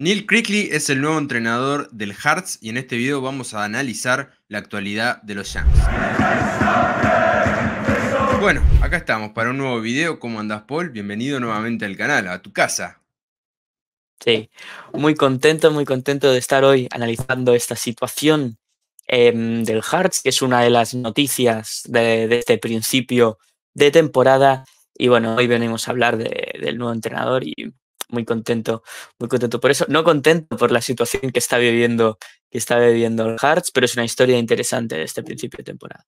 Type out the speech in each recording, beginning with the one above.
Neil Crickley es el nuevo entrenador del Hearts y en este video vamos a analizar la actualidad de los Yanks. Bueno, acá estamos para un nuevo video. ¿Cómo andás, Paul? Bienvenido nuevamente al canal, a tu casa. Sí, muy contento, muy contento de estar hoy analizando esta situación em, del Hearts, que es una de las noticias de, este principio de temporada. Y bueno, hoy venimos a hablar del nuevo entrenador y muy contento, muy contento por eso. No contento por la situación que está viviendo, que está viviendo el Hearts, pero es una historia interesante de este principio de temporada.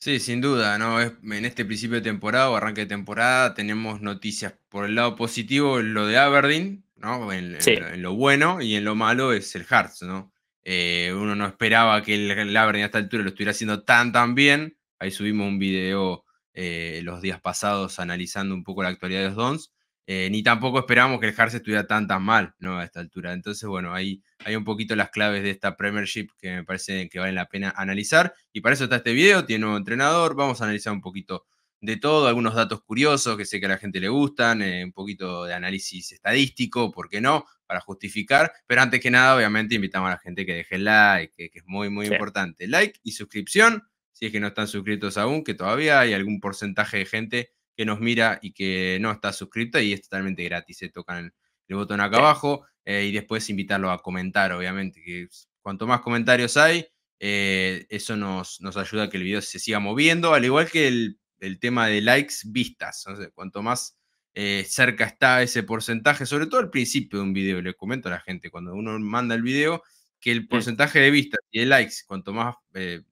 Sí, sin duda, ¿no? en este principio de temporada o arranque de temporada tenemos noticias por el lado positivo, lo de Aberdeen, ¿no? En, lo bueno y en lo malo es el Hearts, ¿no? Eh, uno no esperaba que el, Aberdeen a esta altura lo estuviera haciendo tan, tan bien. Ahí subimos un video eh, los días pasados analizando un poco la actualidad de los Dons. Eh, ni tampoco esperamos que el se estuviera tan tan mal ¿no? a esta altura. Entonces, bueno, ahí hay un poquito las claves de esta Premiership que me parece que vale la pena analizar. Y para eso está este video, tiene un nuevo entrenador, vamos a analizar un poquito de todo, algunos datos curiosos que sé que a la gente le gustan, eh, un poquito de análisis estadístico, ¿por qué no? Para justificar, pero antes que nada, obviamente, invitamos a la gente que deje el like, que, es muy, muy importante. Like y suscripción, si es que no están suscritos aún, que todavía hay algún porcentaje de gente que nos mira y que no está suscrito y es totalmente gratis. Se tocan el botón acá abajo eh, y después invitarlo a comentar, obviamente, que cuanto más comentarios hay, eh, eso nos, ayuda a que el video se siga moviendo, al igual que el, tema de likes vistas. cuanto más eh, cerca está ese porcentaje, sobre todo al principio de un video, le comento a la gente, cuando uno manda el video, que el porcentaje de vistas y de likes, cuanto más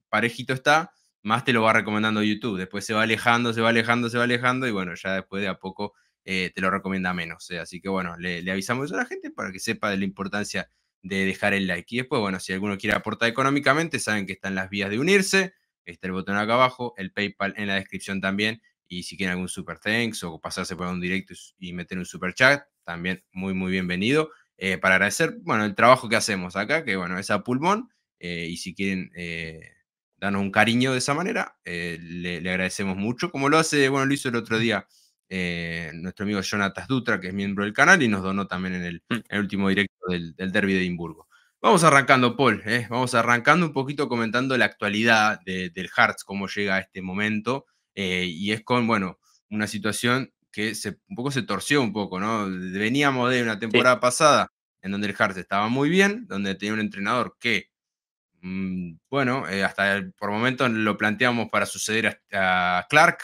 parejito está, más te lo va recomendando YouTube. Después se va alejando, se va alejando, se va alejando y bueno, ya después de a poco eh, te lo recomienda menos. Eh. Así que bueno, le, avisamos a la gente para que sepa de la importancia de dejar el like. Y después, bueno, si alguno quiere aportar económicamente, saben que están las vías de unirse. Está el botón acá abajo, el PayPal en la descripción también. Y si quieren algún super thanks o pasarse por un directo y meter un super chat, también muy, muy bienvenido. Eh, para agradecer, bueno, el trabajo que hacemos acá, que bueno, es a pulmón. y si quieren danos un cariño de esa manera. Eh, le, agradecemos mucho, como lo hace, bueno, lo hizo el otro día eh, nuestro amigo Jonatas Dutra, que es miembro del canal y nos donó también en el, mm. último directo del, del, Derby de Edimburgo. Vamos arrancando, Paul, eh, vamos arrancando un poquito comentando la actualidad del Hearts, cómo llega a este momento, y es con, bueno, una situación que se, un poco se torció un poco, ¿no? Veníamos de una temporada pasada en donde el Hearts estaba muy bien, donde tenía un entrenador que Mm, bueno, eh, hasta por momento lo planteamos para suceder a, Clark,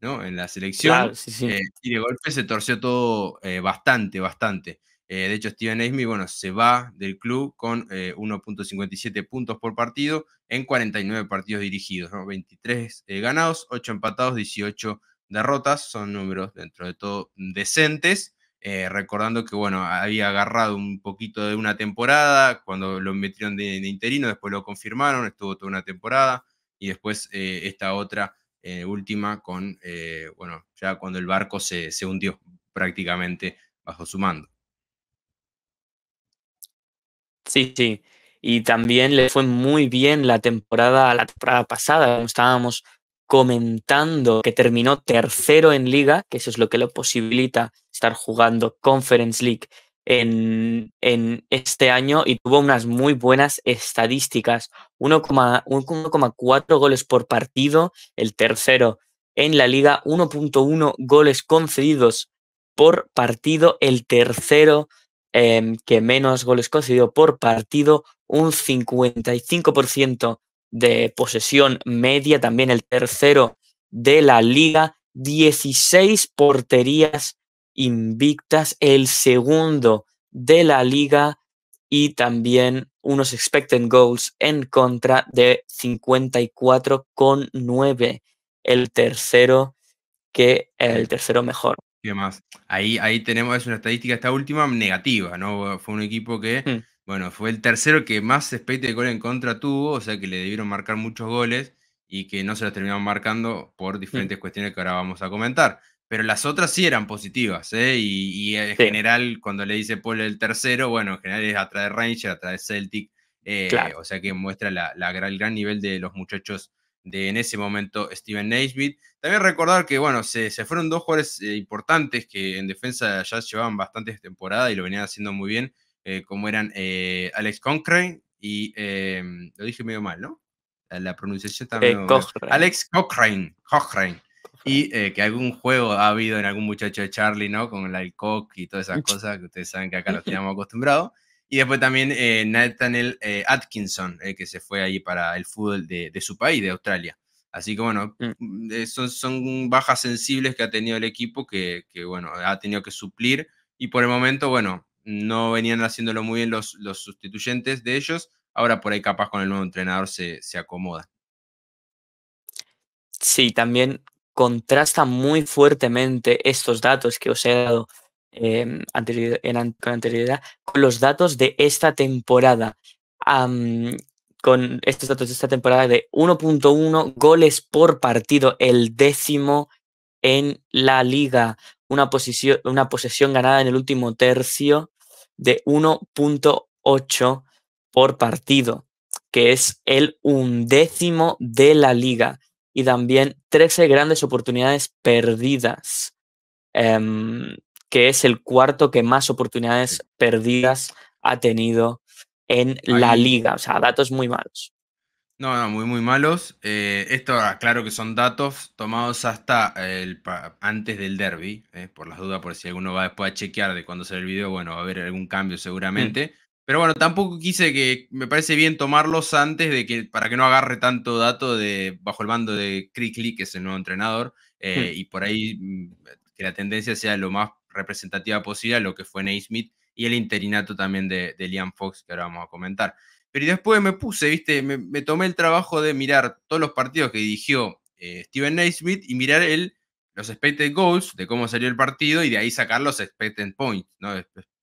¿no? En la selección. Eh, y de golpe se torció todo eh, bastante, bastante. de hecho, Steven Aismi, bueno, se va del club con 1.57 puntos por partido en 49 partidos dirigidos, ¿no? 23 ganados, 8 empatados, 18 derrotas. Son números dentro de todo decentes. Eh, recordando que, bueno, había agarrado un poquito de una temporada, cuando lo metieron de, interino, después lo confirmaron, estuvo toda una temporada, y después eh, esta otra eh, última con, bueno, ya cuando el barco se, se hundió prácticamente bajo su mando. Sí, sí. Y también le fue muy bien la temporada, la temporada pasada, como estábamos comentando que terminó tercero en liga, que eso es lo que lo posibilita estar jugando Conference League en, este año y tuvo unas muy buenas estadísticas. 1,4 goles por partido, el tercero en la liga, 1.1 goles concedidos por partido, el tercero em, que menos goles concedido por partido, un 55% de posesión media, también el tercero de la liga, 16 porterías invictas, el segundo de la liga y también unos expected goals en contra de 54,9, el tercero que el tercero mejor. ¿Qué más? Ahí, ahí tenemos una estadística, esta última, negativa, ¿no? Fue un equipo que hmm. Bueno, fue el tercero que más espectro de gol en contra tuvo, o sea que le debieron marcar muchos goles y que no se los terminaban marcando por mm. diferentes cuestiones que ahora vamos a comentar. Pero las otras sí eran positivas, ¿eh? y, en general, cuando le dice Paul el tercero, bueno, en general es atrás de Ranger, través de Celtic, eh, o sea que muestra la, el gran nivel de los muchachos de en ese momento Steven Naismith. También recordar que, bueno, se, fueron dos jugadores eh, importantes que en defensa ya llevaban bastantes temporadas y lo venían haciendo muy bien, eh, como eran eh, Alex Cochrane y, em, lo dije medio mal, ¿no? La pronunciación también. Eh, Alex Cochrane, Y que algún juego ha habido en algún muchacho de Charlie, ¿no? Con el alcock y todas esas cosas que ustedes saben que acá nos tenemos acostumbrados. Y después también Nathaniel Atkinson, que se fue ahí para el fútbol de, de su país, de Australia. Así que bueno, mm. Mm, son, son, bajas sensibles que ha tenido el equipo que, que, bueno, ha tenido que suplir. Y por el momento, bueno, no venían haciéndolo muy bien los, sustituyentes de ellos. Ahora por ahí capaz con el nuevo entrenador se, acomoda. Sí, también contrasta muy fuertemente estos datos que os he dado em, con anterioridad con los datos de esta temporada. con estos datos de esta temporada de 1.1 goles por partido, el décimo en la liga, una, posición, una posesión ganada en el último tercio de 1.8 por partido, que es el undécimo de la liga. Y también 13 grandes oportunidades perdidas, em, que es el cuarto que más oportunidades perdidas ha tenido en la liga. O sea, datos muy malos. No, no, muy, muy malos. Eh, esto, ah, claro que son datos tomados hasta el, antes del derby, eh, por las dudas, por si alguno va después a chequear de cuando sale el video, bueno, va a haber algún cambio seguramente. Mm. Pero bueno, tampoco quise que, me parece bien tomarlos antes de que, para que no agarre tanto dato de, bajo el mando de Crickley, que es el nuevo entrenador, eh, mm. y por ahí mm, que la tendencia sea lo más representativa posible a lo que fue Smith y el interinato también de Liam Fox, que ahora vamos a comentar. Pero después me puse, viste, me, tomé el trabajo de mirar todos los partidos que dirigió eh, Steven Naismith y mirar el, los expected goals de cómo salió el partido y de ahí sacar los expected points, ¿no?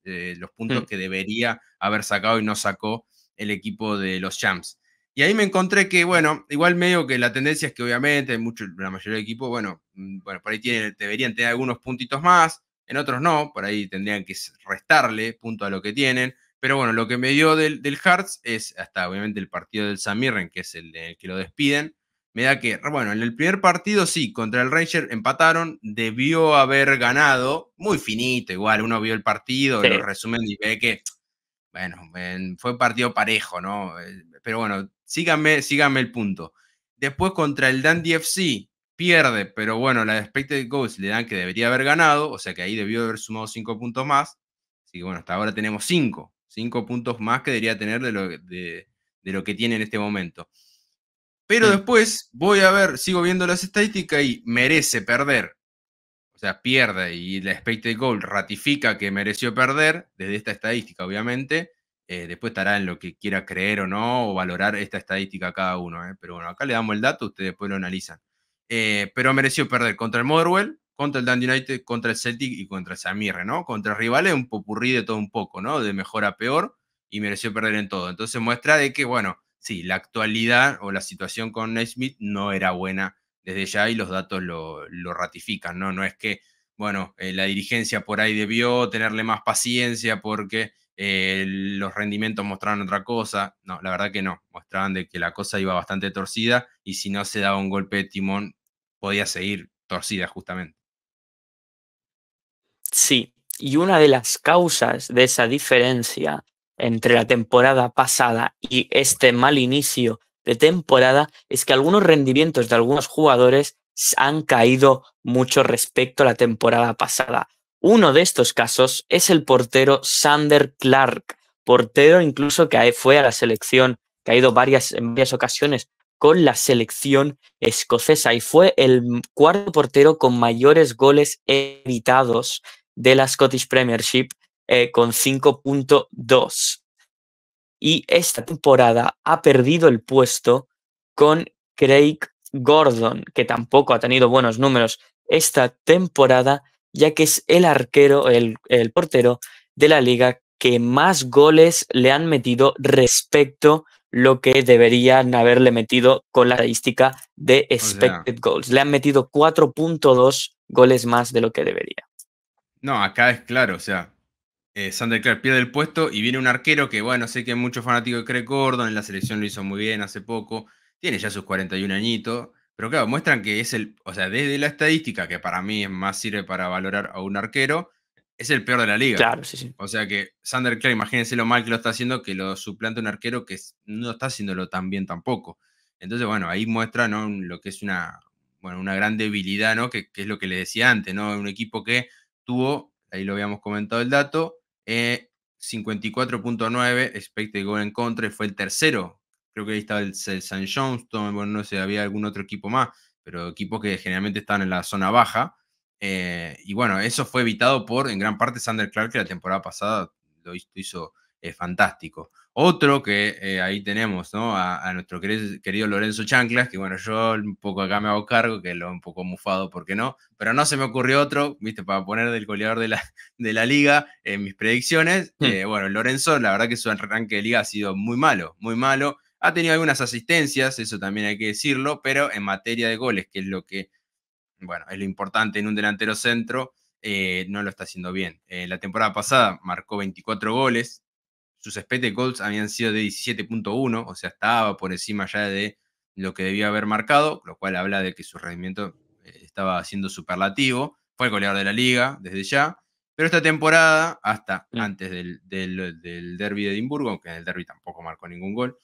Eh, los puntos hmm. que debería haber sacado y no sacó el equipo de los Champs. Y ahí me encontré que, bueno, igual medio que la tendencia es que obviamente mucho, la mayoría del equipo, bueno, mm, bueno, por ahí tienen, deberían tener algunos puntitos más, en otros no, por ahí tendrían que restarle punto a lo que tienen. Pero bueno, lo que me dio del, del Hearts es hasta obviamente el partido del Samirren, que es el, que lo despiden. Me da que, bueno, en el primer partido sí, contra el Ranger empataron, debió haber ganado, muy finito igual, uno vio el partido, lo resumen y ve que, bueno, fue partido parejo, ¿no? Eh, pero bueno, síganme, el punto. Después contra el Dan FC, pierde, pero bueno, la expected goals le dan que debería haber ganado, o sea que ahí debió haber sumado cinco puntos más. Así que bueno, hasta ahora tenemos cinco cinco puntos más que debería tener de lo, de, lo que tiene en este momento. Pero mm. después voy a ver, sigo viendo las estadísticas y merece perder. O sea, pierde y la expected goal ratifica que mereció perder, desde esta estadística, obviamente. Eh, después estará en lo que quiera creer o no, o valorar esta estadística cada uno. ¿eh? Pero bueno, acá le damos el dato, ustedes después lo analizan. Eh, pero mereció perder contra el Motherwell, contra el Dandy United, contra el Celtic y contra el Samirre, ¿no? Contra rivales un popurrí de todo un poco, ¿no? De mejor a peor y mereció perder en todo. Entonces muestra de que, bueno, sí, la actualidad o la situación con Naismith no era buena desde ya y los datos lo, ratifican, ¿no? No es que, bueno, eh, la dirigencia por ahí debió tenerle más paciencia porque eh, los rendimientos mostraban otra cosa. No, la verdad que no. Mostraban de que la cosa iba bastante torcida y si no se daba un golpe de timón, podía seguir torcida justamente. Sí, y una de las causas de esa diferencia entre la temporada pasada y este mal inicio de temporada es que algunos rendimientos de algunos jugadores han caído mucho respecto a la temporada pasada. Uno de estos casos es el portero Sander Clark, portero incluso que fue a la selección, que ha ido varias, en varias ocasiones con la selección escocesa y fue el cuarto portero con mayores goles evitados de la Scottish Premiership eh, con 5.2. Y esta temporada ha perdido el puesto con Craig Gordon, que tampoco ha tenido buenos números esta temporada, ya que es el arquero, el, portero de la liga que más goles le han metido respecto lo que deberían haberle metido con la estadística de expected goals. Le han metido 4.2 goles más de lo que debería. No, acá es claro, o sea, eh, Sander Clark pierde el puesto y viene un arquero que, bueno, sé que muchos fanáticos de Craig Gordon, en la selección lo hizo muy bien hace poco, tiene ya sus 41 añitos, pero claro, muestran que es el, o sea, desde la estadística, que para mí es más sirve para valorar a un arquero, es el peor de la liga. Claro, sí, sí. O sea que Sander Clark, imagínense lo mal que lo está haciendo, que lo suplanta un arquero que no está haciéndolo tan bien tampoco. Entonces, bueno, ahí muestra ¿no? lo que es una, bueno, una gran debilidad, ¿no? Que, que es lo que le decía antes, ¿no? Un equipo que tuvo, ahí lo habíamos comentado el dato, 54.9 expected goal en contra fue el tercero. Creo que ahí estaba el, St. San Johnston, bueno, no sé, había algún otro equipo más, pero equipos que generalmente están en la zona baja. Eh, y bueno, eso fue evitado por, en gran parte, Sander Clark, que la temporada pasada lo hizo fantástico. Otro que eh, ahí tenemos, ¿no? A, nuestro querido Lorenzo Chanclas, que bueno, yo un poco acá me hago cargo, que lo un poco mufado, ¿por qué no? Pero no se me ocurrió otro, ¿viste? Para poner del goleador de la, de la liga en mis predicciones. Hmm. Eh, bueno, Lorenzo, la verdad que su arranque de liga ha sido muy malo, muy malo. Ha tenido algunas asistencias, eso también hay que decirlo, pero en materia de goles, que es lo que, bueno, es lo importante en un delantero centro, eh, no lo está haciendo bien. la temporada pasada marcó 24 goles, sus expected goals habían sido de 17.1, o sea, estaba por encima ya de lo que debía haber marcado, lo cual habla de que su rendimiento eh, estaba siendo superlativo. Fue el goleador de la liga desde ya. Pero esta temporada, hasta mm. antes del, derby de Edimburgo, aunque en el derby tampoco marcó ningún gol,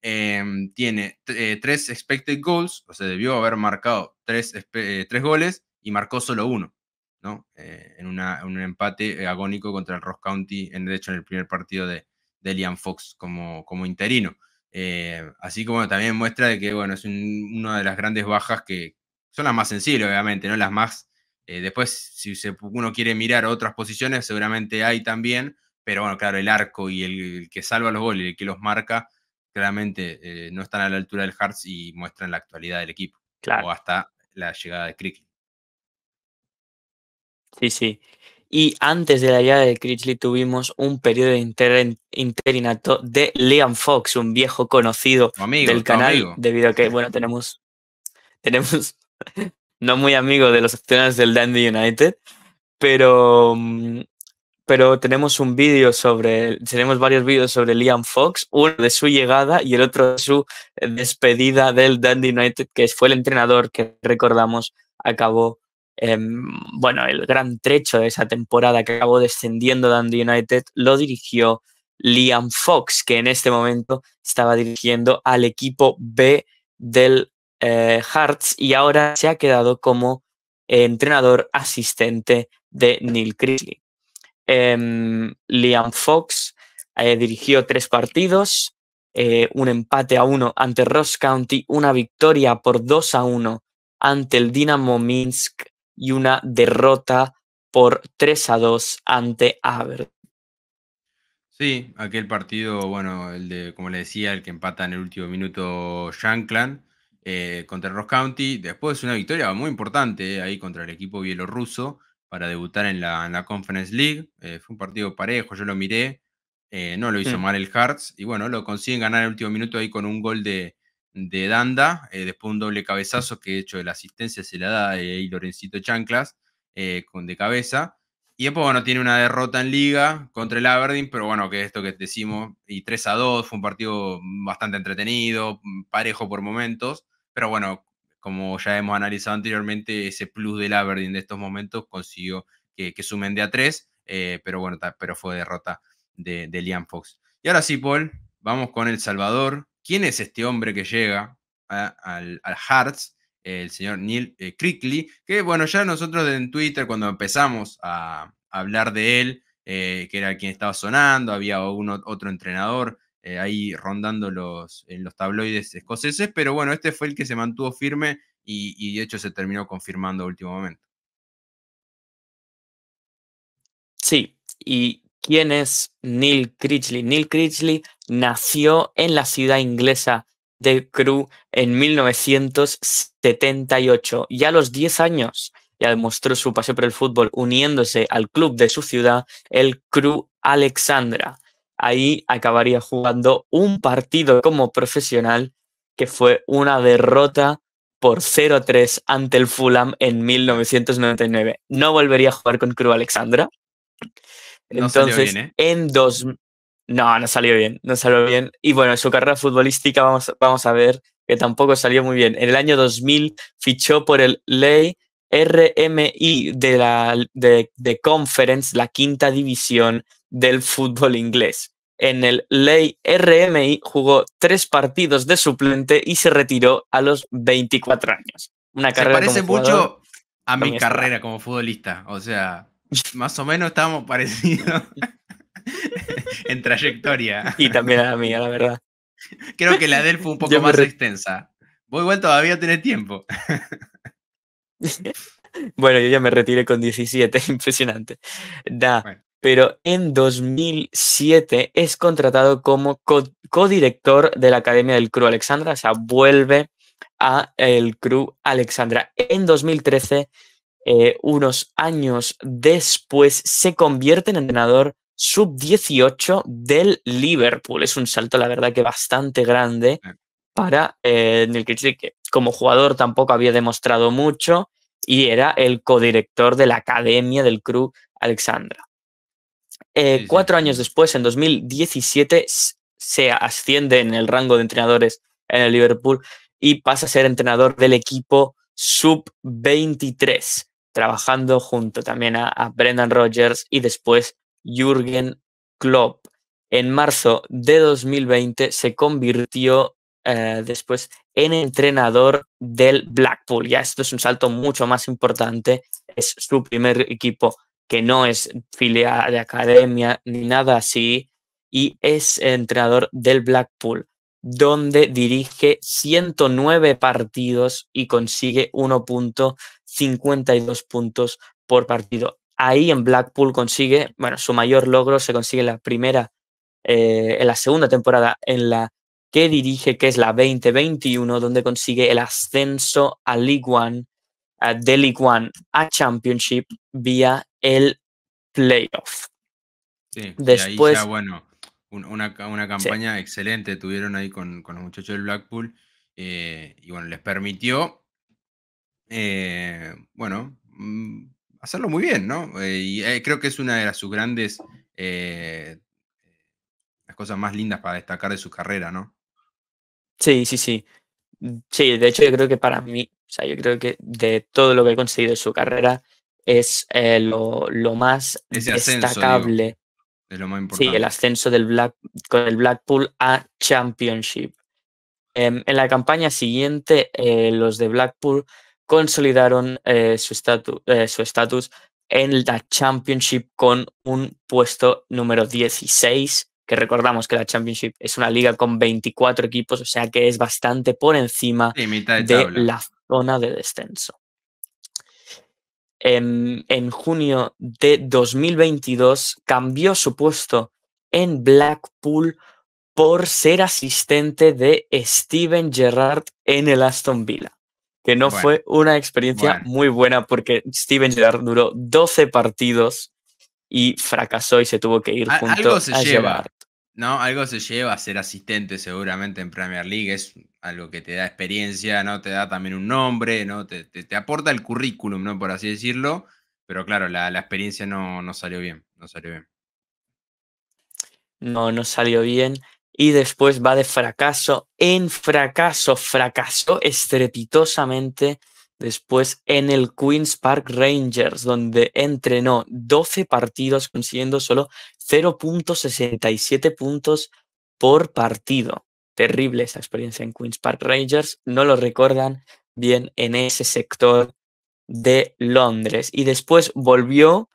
em, tiene eh, tres expected goals, o sea, debió haber marcado tres, eh, goles y marcó solo uno, ¿no? en, un empate agónico contra el Ross County, en, de hecho, en el primer partido de, de Liam Fox como, como interino. Eh, así como también muestra de que, bueno, es una de las grandes bajas que son las más sensibles, obviamente, ¿no? Las más... Eh, después, si uno quiere mirar otras posiciones, seguramente hay también, pero bueno, claro, el arco y el, que salva los goles, el que los marca, claramente eh, no están a la altura del Hearts y muestran la actualidad del equipo. Claro. O hasta la llegada de Crick. Sí, sí. Y antes de la llegada de Critchley tuvimos un periodo inter interinato de Liam Fox, un viejo conocido del canal, amigo. debido a que, bueno, tenemos, tenemos no muy amigo de los acciones del Dandy United, pero, mm, pero tenemos un vídeo sobre, tenemos varios vídeos sobre Liam Fox, uno de su llegada y el otro de su despedida del Dandy United, que fue el entrenador que recordamos acabó Em, bueno, el gran trecho de esa temporada que acabó descendiendo de Andy United lo dirigió Liam Fox, que en este momento estaba dirigiendo al equipo B del eh, Hearts y ahora se ha quedado como entrenador asistente de Neil Crisley. Em, Liam Fox eh, dirigió tres partidos, eh, un empate a uno ante Ross County, una victoria por 2 a 1 ante el Dinamo Minsk y una derrota por 3 a 2 ante Aberdeen. Sí, aquel partido, bueno, el de, como le decía, el que empata en el último minuto Shankland eh, contra Ross County. Después una victoria muy importante eh, ahí contra el equipo bielorruso para debutar en la, Conference League. Eh, fue un partido parejo, yo lo miré. no lo hizo mm. mal el Hearts. Y bueno, lo consiguen ganar en el último minuto ahí con un gol de, de Danda, eh, después un doble cabezazo que de hecho de la asistencia se la da y eh, Lorencito Chanclas eh, con, de cabeza. Y después, bueno, tiene una derrota en liga contra el Aberdeen, pero bueno, que esto que decimos, y 3 a 2, fue un partido bastante entretenido, parejo por momentos, pero bueno, como ya hemos analizado anteriormente, ese plus del Aberdeen de estos momentos consiguió que, sumen de a 3, pero bueno, pero fue derrota de, de Liam Fox. Y ahora sí, Paul, vamos con El Salvador, quién es este hombre que llega al, al Hearts, el señor Neil eh, Crickley, que bueno, ya nosotros en Twitter cuando empezamos a hablar de él, eh, que era quien estaba sonando, había otro entrenador eh, ahí rondando los, en los tabloides escoceses, pero bueno, este fue el que se mantuvo firme y, y de hecho se terminó confirmando a último momento. Sí, y ¿Quién es Neil Critchley? Neil Critchley nació en la ciudad inglesa de Crewe en 1978 y a los 10 años ya demostró su pasión por el fútbol uniéndose al club de su ciudad, el Crewe Alexandra. Ahí acabaría jugando un partido como profesional que fue una derrota por 0-3 ante el Fulham en 1999. No volvería a jugar con Crewe Alexandra, entonces, ¿eh? en dos... No, no salió bien, no salió bien. Y bueno, su carrera futbolística vamos, vamos a ver que tampoco salió muy bien. En el año 2000 fichó por el Ley RMI de la de, Conference, la quinta división del fútbol inglés. En el Ley RMI jugó tres partidos de suplente y se retiró a los 24 años. Una carrera se parece mucho a mi carrera como futbolista, o sea, Más o menos estábamos parecidos en trayectoria. Y también a la mía, la verdad. Creo que la de él fue un poco más extensa. Voy igual todavía tenés tiempo. bueno, yo ya me retiré con 17, impresionante. Da. Pero en 2007 es contratado como codirector de la Academia del Crew Alexandra, o sea, vuelve a el Crew Alexandra. En 2013 eh, unos años después se convierte en entrenador sub-18 del Liverpool. Es un salto, la verdad, que bastante grande para eh, Neil que como jugador tampoco había demostrado mucho y era el codirector de la academia del club Alexandra. Eh, cuatro años después, en 2017, se asciende en el rango de entrenadores en el Liverpool y pasa a ser entrenador del equipo sub-23 trabajando junto también a, Brendan Rogers y después Jürgen Klopp. En marzo de 2020 se convirtió eh, después en entrenador del Blackpool. Ya esto es un salto mucho más importante. Es su primer equipo que no es filial de academia ni nada así. Y es entrenador del Blackpool, donde dirige 109 partidos y consigue punto. 52 puntos por partido. Ahí en Blackpool consigue, bueno, su mayor logro se consigue en la primera, eh, en la segunda temporada en la que dirige, que es la 2021, donde consigue el ascenso a League One, a, de League One a Championship vía el playoff. Sí, Después, ahí bueno, una, campaña excelente tuvieron ahí con, los muchachos del Blackpool eh, y bueno, les permitió eh, bueno, mm, hacerlo muy bien, ¿no? Eh, y eh, creo que es una de las, sus grandes, las cosas más lindas para destacar de su carrera, ¿no? Sí, sí, sí. Mm, sí, de hecho yo creo que para mí, o sea, yo creo que de todo lo que he conseguido en su carrera es lo, lo, más destacable. lo más importante. Sí, el ascenso del Black, con el Blackpool a Championship. Em, en la campaña siguiente, los de Blackpool consolidaron eh, eh, su estatus en la Championship con un puesto número 16, que recordamos que la Championship es una liga con 24 equipos, o sea que es bastante por encima de, la zona de descenso. En, en, junio de 2022 cambió su puesto en Blackpool por ser asistente de Steven Gerrard en el Aston Villa que no fue una experiencia muy buena porque Steven Gerrard duró 12 partidos y fracasó y se tuvo que ir junto Algo se lleva, ¿no? Algo se lleva a ser asistente seguramente en Premier League, es algo que te da experiencia, ¿no? Te da también un nombre, ¿no? Te, aporta el currículum, ¿no? Por así decirlo, pero claro, la, la experiencia no, no salió bien, no salió bien. No, no salió bien y después va de fracaso en fracaso. Fracasó estrepitosamente después en el Queen's Park Rangers, donde entrenó 12 partidos consiguiendo solo 0.67 puntos por partido. Terrible esa experiencia en Queen's Park Rangers, no lo recuerdan bien en ese sector de Londres. Y después volvió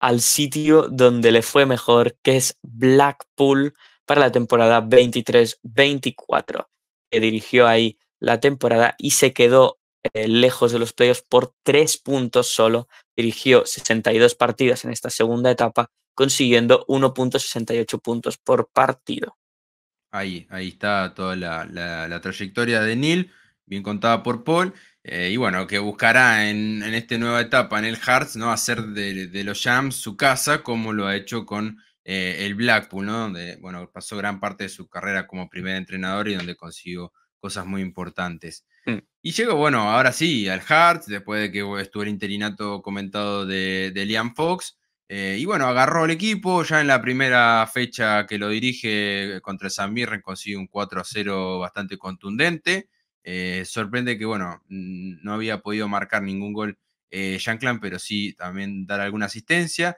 al sitio donde le fue mejor, que es Blackpool, para la temporada 23-24, que dirigió ahí la temporada y se quedó eh, lejos de los playoffs por tres puntos solo. Dirigió 62 partidas en esta segunda etapa, consiguiendo 1.68 puntos por partido. Ahí, ahí está toda la, trayectoria de Neil, bien contada por Paul. Eh, y bueno, que buscará en, esta nueva etapa en el Hearts, ¿no? Hacer de, de los Jams su casa, como lo ha hecho con eh, el Blackpool, ¿no? Donde, bueno, pasó gran parte de su carrera como primer entrenador y donde consiguió cosas muy importantes. Mm. Y llegó, bueno, ahora sí, al Hearts, después de que estuvo el interinato comentado de, Liam Fox. Eh, y bueno, agarró el equipo, ya en la primera fecha que lo dirige contra el San Mirren consigue un 4-0 bastante contundente. Eh, sorprende que, bueno, no había podido marcar ningún gol Jean Clan, pero sí también dar alguna asistencia.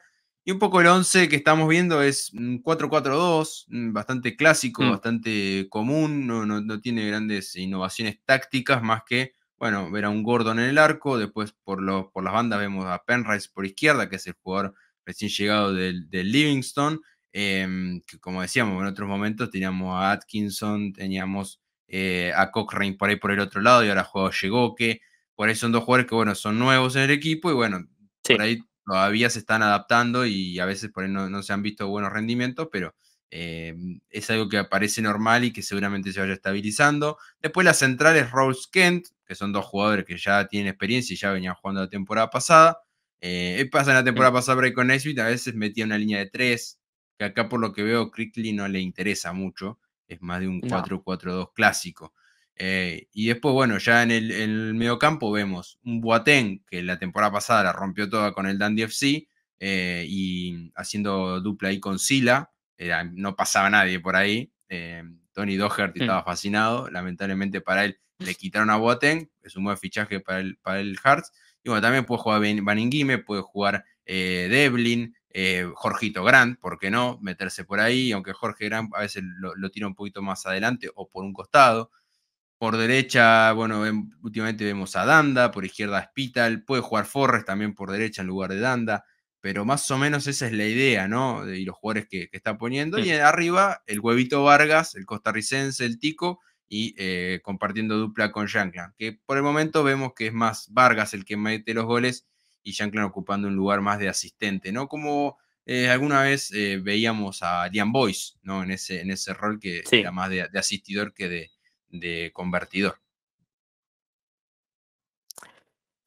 Y un poco el 11 que estamos viendo es un 4-4-2, mm, bastante clásico, mm. bastante común, no, no, tiene grandes innovaciones tácticas más que, bueno, ver a un Gordon en el arco, después por, por las bandas vemos a Penrice por izquierda, que es el jugador recién llegado del, Livingstone, Livingston, em, que como decíamos, en otros momentos teníamos a Atkinson, teníamos eh, a Cochrane por ahí por el otro lado y ahora juega que por ahí son dos jugadores que, bueno, son nuevos en el equipo y bueno, por ahí todavía se están adaptando y a veces por ahí no, se han visto buenos rendimientos, pero eh, es algo que aparece normal y que seguramente se vaya estabilizando. Después la central es Rose Kent, que son dos jugadores que ya tienen experiencia y ya venían jugando la temporada pasada. Eh, eh, pasa en la temporada pasada con a veces metía una línea de tres, que acá por lo que veo Crickley no le interesa mucho, es más de un 4-4-2 clásico. Eh, y después, bueno, ya en el, Medio campo vemos un Boateng que la temporada pasada la rompió toda con el Dandy FC eh, y haciendo dupla ahí con Sila, no pasaba nadie por ahí. Eh, Tony Doherty estaba fascinado, lamentablemente para él le quitaron a Boateng, es un buen fichaje para el, para el Hearts. Y bueno, también puede jugar Van me puede jugar Devlin, Jorgito Grant, ¿por qué no? Meterse por ahí, aunque Jorge Grant a veces lo, lo, tira un poquito más adelante o por un costado. Por derecha, bueno, últimamente vemos a Danda, por izquierda a Spital, puede jugar Forres también por derecha en lugar de Danda, pero más o menos esa es la idea, ¿no? Y los jugadores que, está poniendo. Y arriba, el huevito Vargas, el costarricense, el Tico, y eh, compartiendo dupla con Shankland, que por el momento vemos que es más Vargas el que mete los goles y Shankland ocupando un lugar más de asistente, ¿no? Como eh, alguna vez eh, veíamos a Liam Boyce, ¿no? En ese, en ese rol que era más de asistidor que de, de convertidor.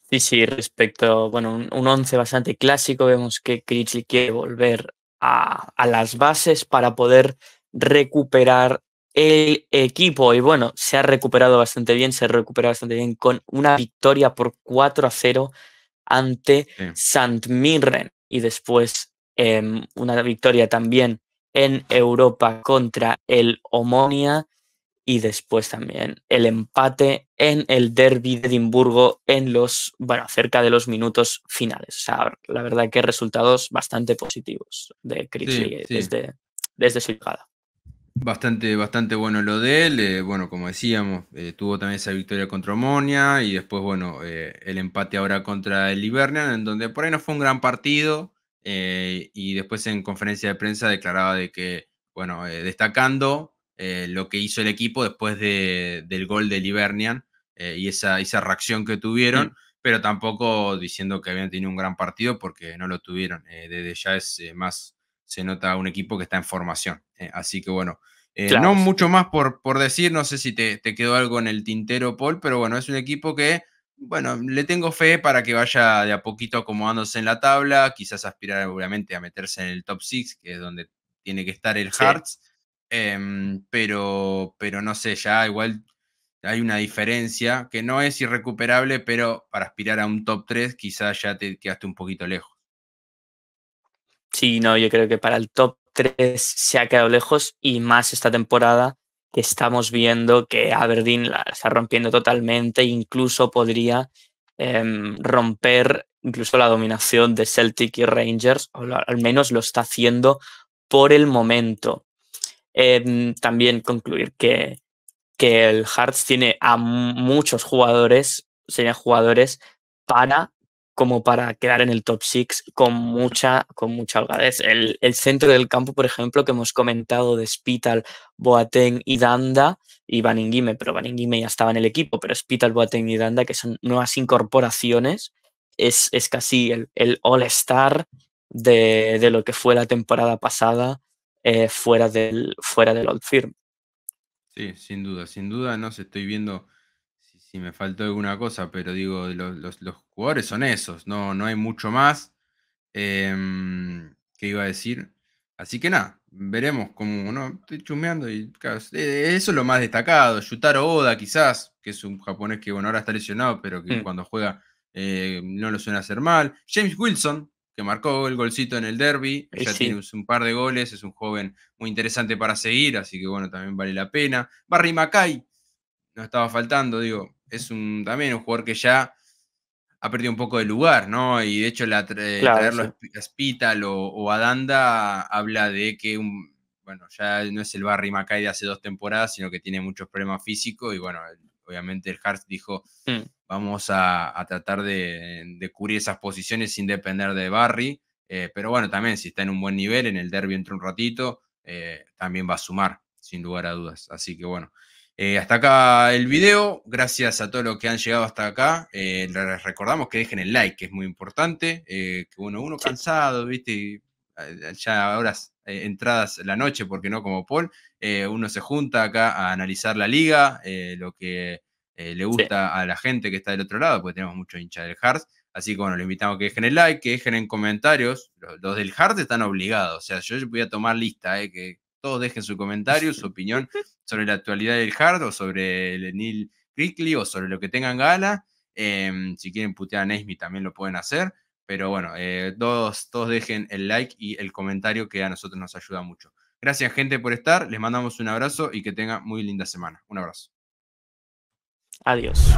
Sí, sí, respecto, bueno, un, 11 bastante clásico, vemos que Critchley quiere volver a, las bases para poder recuperar el equipo. Y bueno, se ha recuperado bastante bien, se recupera bastante bien con una victoria por 4 a 0 ante Sant Mirren. Y después em, una victoria también en Europa contra el Omonia y después también el empate en el derby de Edimburgo en los, bueno, cerca de los minutos finales. O sea, la verdad que resultados bastante positivos de Chris desde, desde su llegada. Bastante, bastante bueno lo de él. Eh, bueno, como decíamos, eh, tuvo también esa victoria contra Omonia y después, bueno, eh, el empate ahora contra el Ibernian, en donde por ahí no fue un gran partido. y después en conferencia de prensa declaraba de que, bueno, destacando eh, lo que hizo el equipo después del gol de Livernian eh, y esa, esa reacción que tuvieron, mm. pero tampoco diciendo que habían tenido un gran partido porque no lo tuvieron. Eh, desde ya es más, se nota un equipo que está en formación. así que bueno, no mucho más por, por decir, no sé si te, quedó algo en el tintero, Paul, pero bueno, es un equipo que... Bueno, le tengo fe para que vaya de a poquito acomodándose en la tabla, quizás aspirar obviamente a meterse en el top 6, que es donde tiene que estar el Hearts, Em, pero, pero no sé, ya igual hay una diferencia que no es irrecuperable, pero para aspirar a un top 3 quizás ya te quedaste un poquito lejos. Sí, no, yo creo que para el top 3 se ha quedado lejos y más esta temporada estamos viendo que Aberdeen la está rompiendo totalmente, incluso podría em, romper incluso la dominación de Celtic y Rangers, o al menos lo está haciendo por el momento. Em, también concluir que, que el Hearts tiene a muchos jugadores, serían jugadores para como para quedar en el top 6 con mucha, con mucha holgadez. El, el, centro del campo, por ejemplo, que hemos comentado de Spital, Boateng y Danda, y Vaningime pero Vaningime ya estaba en el equipo, pero Spital, Boateng y Danda, que son nuevas incorporaciones, es, es casi el, el all-star de, de, lo que fue la temporada pasada eh, fuera, del, fuera del old firm. Sí, sin duda, sin duda, no sé, estoy viendo si, me faltó alguna cosa, pero digo, los, jugadores son esos, no, no hay mucho más em, que iba a decir. Así que nada, veremos cómo, ¿no? Estoy chumeando y eh, eso es lo más destacado. Yutaro Oda, quizás, que es un japonés que, bueno, ahora está lesionado, pero que mm. cuando juega eh, no lo suena hacer mal. James Wilson, marcó el golcito en el derby. Eh, ya tiene un par de goles, es un joven muy interesante para seguir, así que bueno, también vale la pena. Barry Mackay, no estaba faltando, digo, es un, también un jugador que ya ha perdido un poco de lugar, ¿no? Y de hecho la eh, traerlo Spital o, adanda, habla de que, un, bueno, ya no es el Barry Mackay de hace dos temporadas, sino que tiene muchos problemas físicos y bueno, el, obviamente el Hart dijo, mm. vamos a, tratar de, cubrir esas posiciones sin depender de Barry, eh, pero bueno, también si está en un buen nivel, en el derby entre un ratito, eh, también va a sumar, sin lugar a dudas. Así que bueno. Eh, hasta acá el video, gracias a todos los que han llegado hasta acá. les recordamos que dejen el like, que es muy importante. que uno, uno cansado, viste, eh, ya ahora eh, entradas la noche, porque no como Paul, eh, uno se junta acá a analizar la liga, lo que le gusta a la gente que está del otro lado, porque tenemos mucho hincha del Hearts. Así que bueno, le invitamos a que dejen el like, que dejen en comentarios. Los, del Hearts están obligados. O sea, yo voy a tomar lista, que todos dejen su comentario, su opinión sobre la actualidad del Hart o sobre el Neil Crickley o sobre lo que tengan gala. Em, si quieren putear a Nesmi también lo pueden hacer. Pero bueno, eh, todos, todos dejen el like y el comentario que a nosotros nos ayuda mucho. Gracias gente por estar, les mandamos un abrazo y que tengan muy linda semana. Un abrazo. Adiós.